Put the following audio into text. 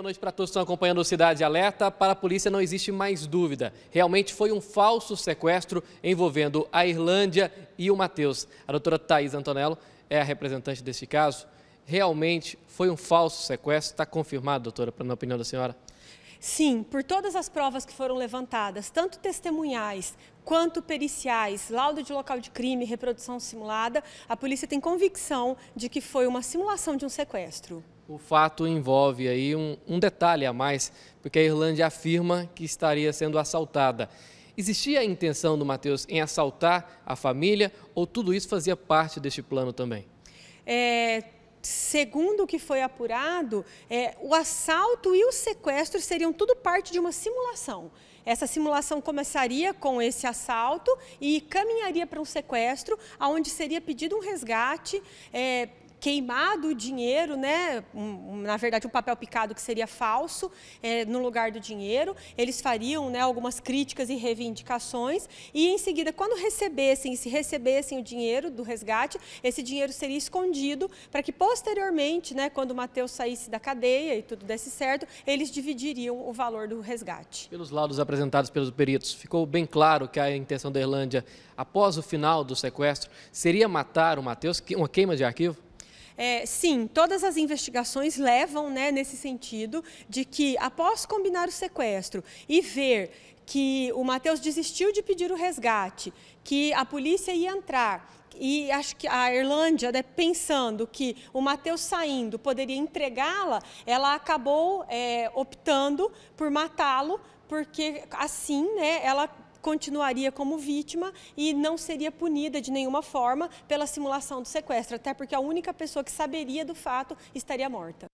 Boa noite para todos que estão acompanhando o Cidade Alerta. Para a polícia não existe mais dúvida. Realmente foi um falso sequestro envolvendo a Irlândia e o Matheus. A doutora Thais Antonello é a representante deste caso. Realmente foi um falso sequestro. Está confirmado, doutora, na opinião da senhora? Sim, por todas as provas que foram levantadas, tanto testemunhais quanto periciais, laudo de local de crime, reprodução simulada, a polícia tem convicção de que foi uma simulação de um sequestro o fato envolve aí um, um detalhe a mais, porque a Irlanda afirma que estaria sendo assaltada. Existia a intenção do Mateus em assaltar a família ou tudo isso fazia parte deste plano também? É, segundo o que foi apurado, é, o assalto e o sequestro seriam tudo parte de uma simulação. Essa simulação começaria com esse assalto e caminharia para um sequestro, onde seria pedido um resgate. É, queimado o dinheiro, né? Um, na verdade, um papel picado que seria falso é, no lugar do dinheiro. Eles fariam né, algumas críticas e reivindicações e, em seguida, quando recebessem, se recebessem o dinheiro do resgate, esse dinheiro seria escondido para que, posteriormente, né, quando o Mateus saísse da cadeia e tudo desse certo, eles dividiriam o valor do resgate. Pelos laudos apresentados pelos peritos, ficou bem claro que a intenção da Irlândia, após o final do sequestro, seria matar o Mateus, uma queima de arquivo? É, sim, todas as investigações levam né, nesse sentido de que, após combinar o sequestro e ver que o Matheus desistiu de pedir o resgate, que a polícia ia entrar, e acho que a Irlândia, né, pensando que o Mateus saindo poderia entregá-la, ela acabou é, optando por matá-lo, porque assim né, ela continuaria como vítima e não seria punida de nenhuma forma pela simulação do sequestro, até porque a única pessoa que saberia do fato estaria morta.